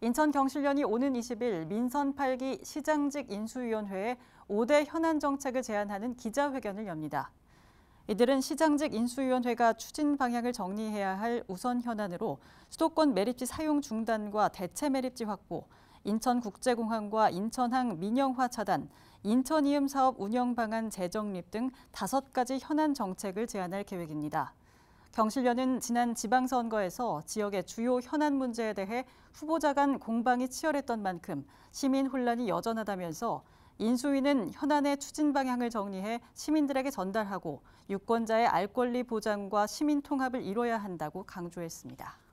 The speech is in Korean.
인천경실련이 오는 20일 민선 8기 시장직 인수위원회에 5대 현안 정책을 제안하는 기자회견을 엽니다. 이들은 시장직 인수위원회가 추진 방향을 정리해야 할 우선 현안으로 수도권 매립지 사용 중단과 대체 매립지 확보, 인천국제공항과 인천항 민영화 차단, 인천이음 사업 운영 방안 재정립 등 다섯 가지 현안 정책을 제안할 계획입니다. 경실련은 지난 지방선거에서 지역의 주요 현안 문제에 대해 후보자 간 공방이 치열했던 만큼 시민 혼란이 여전하다면서 인수위는 현안의 추진 방향을 정리해 시민들에게 전달하고 유권자의 알 권리 보장과 시민 통합을 이뤄야 한다고 강조했습니다.